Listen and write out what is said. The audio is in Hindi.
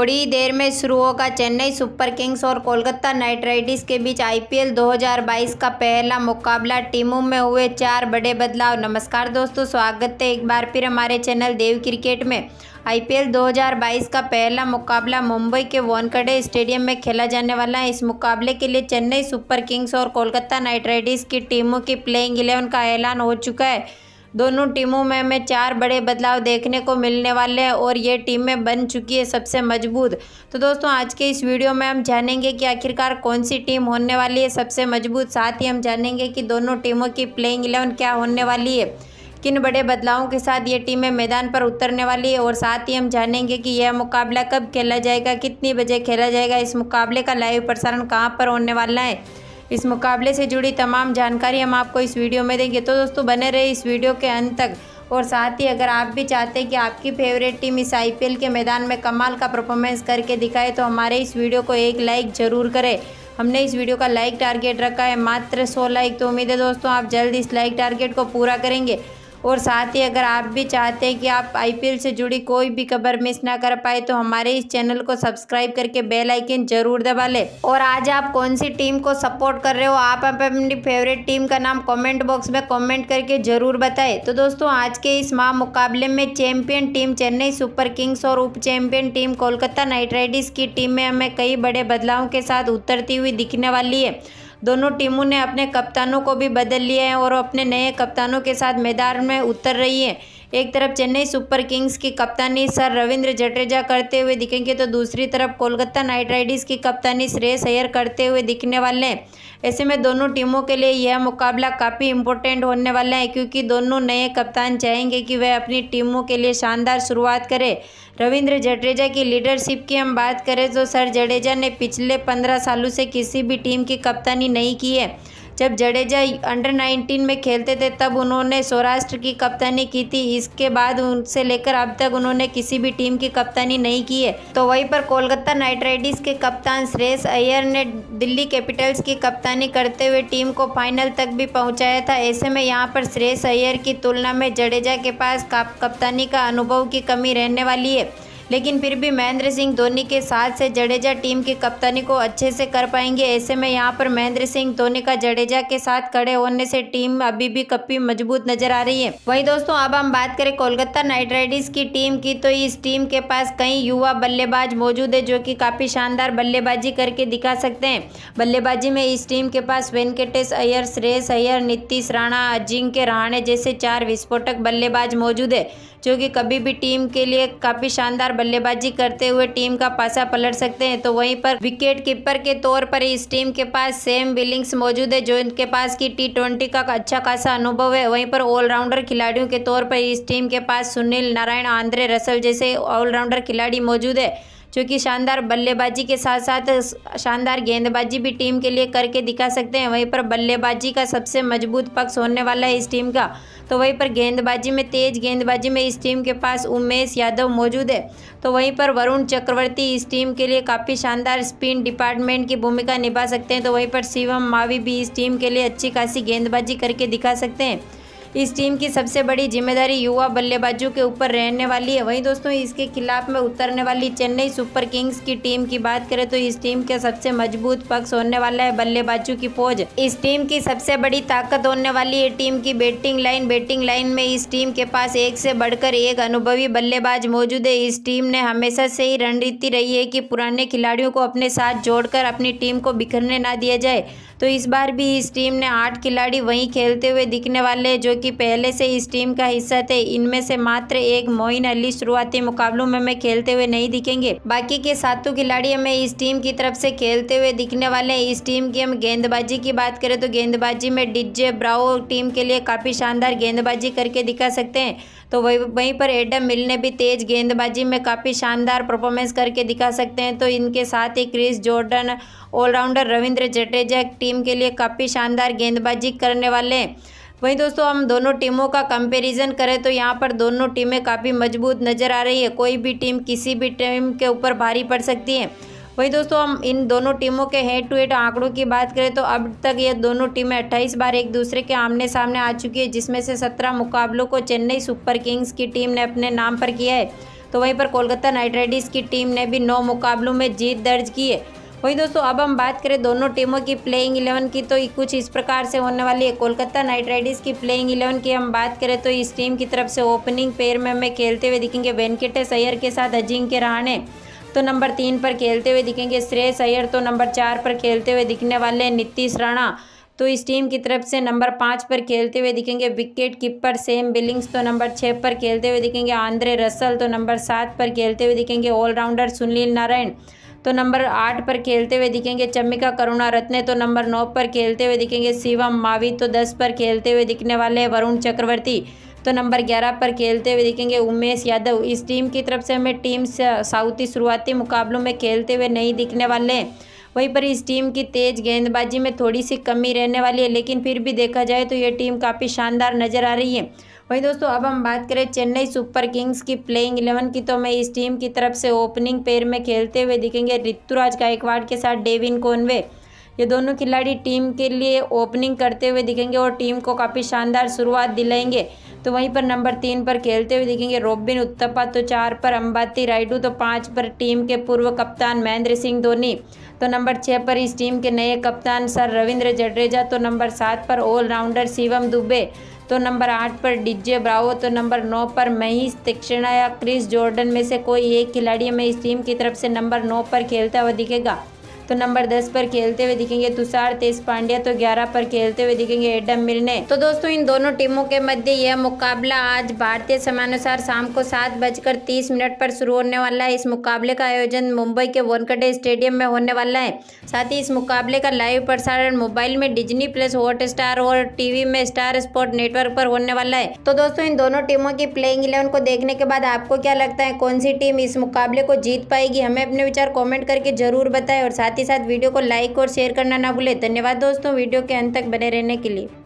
थोड़ी देर में शुरू होगा चेन्नई सुपर किंग्स और कोलकाता नाइट राइडर्स के बीच आईपीएल 2022 का पहला मुकाबला टीमों में हुए चार बड़े बदलाव नमस्कार दोस्तों स्वागत है एक बार फिर हमारे चैनल देव क्रिकेट में आईपीएल 2022 का पहला मुकाबला मुंबई के वॉनकडे स्टेडियम में खेला जाने वाला है इस मुकाबले के लिए चेन्नई सुपर किंग्स और कोलकाता नाइट राइडर्स की टीमों की प्लेइंग इलेवन का ऐलान हो चुका है दोनों टीमों में हमें चार बड़े बदलाव देखने को मिलने वाले हैं और ये टीमें बन चुकी है सबसे मजबूत तो दोस्तों आज के इस वीडियो में हम जानेंगे कि आखिरकार कौन सी टीम होने वाली है सबसे मजबूत साथ ही हम जानेंगे कि दोनों टीमों की प्लेइंग इलेवन क्या होने वाली है किन बड़े बदलावों के साथ ये टीमें मैदान पर उतरने वाली है और साथ ही हम जानेंगे कि यह मुकाबला कब खेला जाएगा कितनी बजे खेला जाएगा इस मुकाबले का लाइव प्रसारण कहाँ पर होने वाला है इस मुकाबले से जुड़ी तमाम जानकारी हम आपको इस वीडियो में देंगे तो दोस्तों बने रहे इस वीडियो के अंत तक और साथ ही अगर आप भी चाहते हैं कि आपकी फेवरेट टीम इस आईपीएल के मैदान में कमाल का परफॉर्मेंस करके दिखाए तो हमारे इस वीडियो को एक लाइक ज़रूर करें हमने इस वीडियो का लाइक टारगेट रखा है मात्र सौ लाइक तो उम्मीद है दोस्तों आप जल्द इस लाइक टारगेट को पूरा करेंगे और साथ ही अगर आप भी चाहते हैं कि आप आईपीएल से जुड़ी कोई भी खबर मिस ना कर पाए तो हमारे इस चैनल को सब्सक्राइब करके बेल आइकन जरूर दबा लें और आज आप कौन सी टीम को सपोर्ट कर रहे हो आप अपनी फेवरेट टीम का नाम कमेंट बॉक्स में कमेंट करके जरूर बताएं तो दोस्तों आज के इस महा मुकाबले में champion team Chennai Super Kings और उप champion team Kolkata Knight Riders की टीम में हमें कई बड़े बदलाव के साथ उतरती हुई दिखने वाली है दोनों टीमों ने अपने कप्तानों को भी बदल लिया है और अपने नए कप्तानों के साथ मैदान में उतर रही है एक तरफ चेन्नई सुपर किंग्स की कप्तानी सर रविंद्र जडेजा करते हुए दिखेंगे तो दूसरी तरफ कोलकाता नाइट राइडर्स की कप्तानी श्रेयस अयर करते हुए दिखने वाले हैं ऐसे में दोनों टीमों के लिए यह मुकाबला काफ़ी इंपॉर्टेंट होने वाला है क्योंकि दोनों नए कप्तान चाहेंगे कि वह अपनी टीमों के लिए शानदार शुरुआत करें रविंद्र जडेजा की लीडरशिप की हम बात करें तो सर जडेजा ने पिछले पंद्रह सालों से किसी भी टीम की कप्तानी नहीं की है जब जडेजा अंडर 19 में खेलते थे तब उन्होंने सौराष्ट्र की कप्तानी की थी इसके बाद उनसे लेकर अब तक उन्होंने किसी भी टीम की कप्तानी नहीं की है तो वहीं पर कोलकाता नाइट राइडर्स के कप्तान श्रेयस अय्यर ने दिल्ली कैपिटल्स की कप्तानी करते हुए टीम को फाइनल तक भी पहुँचाया था ऐसे में यहाँ पर श्रेयस अय्यर की तुलना में जडेजा के पास कप्तानी का अनुभव की कमी रहने वाली है लेकिन फिर भी महेंद्र सिंह धोनी के साथ से जडेजा टीम की कप्तानी को अच्छे से कर पाएंगे ऐसे में यहाँ पर महेंद्र सिंह धोनी का जडेजा के साथ खड़े होने से टीम अभी भी कपी मजबूत नजर आ रही है वही दोस्तों अब हम बात करें कोलकाता नाइट राइडर्स की टीम की तो इस टीम के पास कई युवा बल्लेबाज मौजूद है जो की काफी शानदार बल्लेबाजी करके दिखा सकते हैं बल्लेबाजी में इस टीम के पास वेंकटेश अयर श्रेयस अयर नीतीश राणा अजिंक्य राणे जैसे चार विस्फोटक बल्लेबाज मौजूद है जो कि कभी भी टीम के लिए काफी शानदार बल्लेबाजी करते हुए टीम का पासा पलट सकते हैं तो वहीं पर विकेट कीपर के तौर पर इस टीम के पास सेम विलिंग्स मौजूद है जो इनके पास की टी ट्वेंटी का अच्छा खासा अनुभव है वहीं पर ऑलराउंडर खिलाड़ियों के तौर पर इस टीम के पास सुनील नारायण आंद्रे रसल जैसे ऑलराउंडर खिलाड़ी मौजूद है जो कि शानदार बल्लेबाजी के साथ साथ शानदार गेंदबाजी भी टीम के लिए करके दिखा सकते हैं वहीं पर बल्लेबाजी का सबसे मजबूत पक्ष होने वाला है इस टीम का तो वहीं पर गेंदबाजी में तेज गेंदबाजी में इस टीम के पास उमेश यादव मौजूद है तो वहीं पर वरुण चक्रवर्ती इस टीम के लिए काफ़ी शानदार स्पिन डिपार्टमेंट की भूमिका निभा सकते हैं तो वहीं पर शिवम मावी भी इस टीम के लिए अच्छी खासी गेंदबाजी करके दिखा सकते हैं इस टीम की सबसे बड़ी जिम्मेदारी युवा बल्लेबाजों के ऊपर रहने वाली है वहीं दोस्तों इसके खिलाफ में उतरने वाली चेन्नई सुपर किंग्स की टीम की बात करें तो इस टीम के सबसे मजबूत पक्ष होने वाला है बल्लेबाजों की फौज इस टीम की सबसे बड़ी ताकत होने वाली है टीम की बैटिंग लाइन बैटिंग लाइन में इस टीम के पास एक से बढ़कर एक अनुभवी बल्लेबाज मौजूद है इस टीम ने हमेशा से ही रणनीति रही है की पुराने खिलाड़ियों को अपने साथ जोड़कर अपनी टीम को बिखरने ना दिया जाए तो इस बार भी इस टीम ने आठ खिलाड़ी वहीं खेलते हुए दिखने वाले हैं जो कि पहले से इस टीम का हिस्सा थे इनमें से मात्र एक मोइन अली शुरुआती मुकाबलों में हमें खेलते हुए नहीं दिखेंगे बाकी के सातों खिलाड़ी हमें इस टीम की तरफ से खेलते हुए दिखने वाले हैं इस टीम की हम गेंदबाजी की बात करें तो गेंदबाजी में डिजे ब्राओ टीम के लिए काफ़ी शानदार गेंदबाजी करके दिखा सकते हैं तो वही वहीं पर एडम मिल ने भी तेज गेंदबाजी में काफ़ी शानदार परफॉर्मेंस करके दिखा सकते हैं तो इनके साथ ही Chris Jordan allrounder Ravindra Jadeja team के लिए काफ़ी शानदार गेंदबाजी करने वाले हैं वहीं दोस्तों हम दोनों टीमों का कंपैरिजन करें तो यहाँ पर दोनों टीमें काफ़ी मजबूत नज़र आ रही है कोई भी टीम किसी भी टीम के ऊपर भारी पड़ सकती है वहीं दोस्तों हम इन दोनों टीमों के हेड टू हेड आंकड़ों की बात करें तो अब तक ये दोनों टीमें 28 बार एक दूसरे के आमने सामने आ चुकी है जिसमें से 17 मुकाबलों को चेन्नई सुपर किंग्स की टीम ने अपने नाम पर किया है तो वहीं पर कोलकाता नाइट राइडर्स की टीम ने भी नौ मुकाबलों में जीत दर्ज की है वही दोस्तों अब हम बात करें दोनों टीमों की प्लेइंग इलेवन की तो कुछ इस प्रकार से होने वाली है कोलकाता नाइट राइडर्स की प्लेइंग इलेवन की हम बात करें तो इस टीम की तरफ से ओपनिंग पेयर में हमें खेलते हुए दिखेंगे वेंकटेश अयर के साथ अजिंक्य रहाणे तो नंबर तीन पर खेलते हुए दिखेंगे श्रेयस अयर तो नंबर चार पर खेलते हुए दिखने वाले हैं नीतीश राणा तो इस टीम की तरफ से नंबर पाँच पर खेलते हुए दिखेंगे विकेट कीपर सेम बिलिंग्स तो नंबर छः पर खेलते हुए दिखेंगे आंद्रे रसल तो नंबर सात पर खेलते हुए दिखेंगे ऑलराउंडर सुनील नारायण तो नंबर आठ पर खेलते हुए दिखेंगे चमिका करुणा रत्ने तो नंबर नौ पर खेलते हुए दिखेंगे शिवम मावी तो दस पर खेलते हुए दिखने वाले हैं वरुण चक्रवर्ती तो नंबर ग्यारह पर खेलते हुए दिखेंगे उमेश यादव इस टीम की तरफ से हमें टीम साउथी शुरुआती मुकाबलों में खेलते हुए नहीं दिखने वाले हैं वहीं पर इस टीम की तेज़ गेंदबाजी में थोड़ी सी कमी रहने वाली है लेकिन फिर भी देखा जाए तो ये टीम काफ़ी शानदार नज़र आ रही है वहीं दोस्तों अब हम बात करें चेन्नई सुपर किंग्स की प्लेइंग इलेवन की तो मैं इस टीम की तरफ से ओपनिंग पेयर में खेलते हुए दिखेंगे ऋतुराज गायकवाड़ के साथ डेविन कोनवे ये दोनों खिलाड़ी टीम के लिए ओपनिंग करते हुए दिखेंगे और टीम को काफ़ी शानदार शुरुआत दिलाएंगे तो वहीं पर नंबर तीन पर खेलते हुए देखेंगे रोबिन उत्तपा तो चार पर अंबाती राइडू तो पाँच पर टीम के पूर्व कप्तान महेंद्र सिंह धोनी तो नंबर छः पर इस टीम के नए कप्तान सर रविंद्र जडेजा तो नंबर सात पर ऑलराउंडर शिवम दुबे तो नंबर आठ पर डिजे ब्रावो तो नंबर नौ पर महेश तक्षणा या क्रिस जॉर्डन में से कोई एक खिलाड़ी में इस टीम की तरफ से नंबर नौ पर खेलता हुआ दिखेगा तो नंबर दस पर खेलते हुए दिखेंगे तुषार तेज पांड्या तो ग्यारह पर खेलते हुए दिखेंगे एडम मिलने तो दोस्तों इन दोनों टीमों के मध्य यह मुकाबला आज भारतीय समयानुसार शाम को सात बजकर तीस मिनट पर शुरू होने वाला है इस मुकाबले का आयोजन मुंबई के वनकटे स्टेडियम में होने वाला है साथ ही इस मुकाबले का लाइव प्रसारण मोबाइल में डिजनी प्लस हॉट स्टार और टीवी में स्टार स्पोर्ट नेटवर्क पर होने वाला है तो दोस्तों इन दोनों टीमों की प्लेइंग इलेवन को देखने के बाद आपको क्या लगता है कौन सी टीम इस मुकाबले को जीत पाएगी हमें अपने विचार कॉमेंट करके जरूर बताए और साथ ही साथ ही साथ वीडियो को लाइक और शेयर करना ना भूलें धन्यवाद दोस्तों वीडियो के अंत तक बने रहने के लिए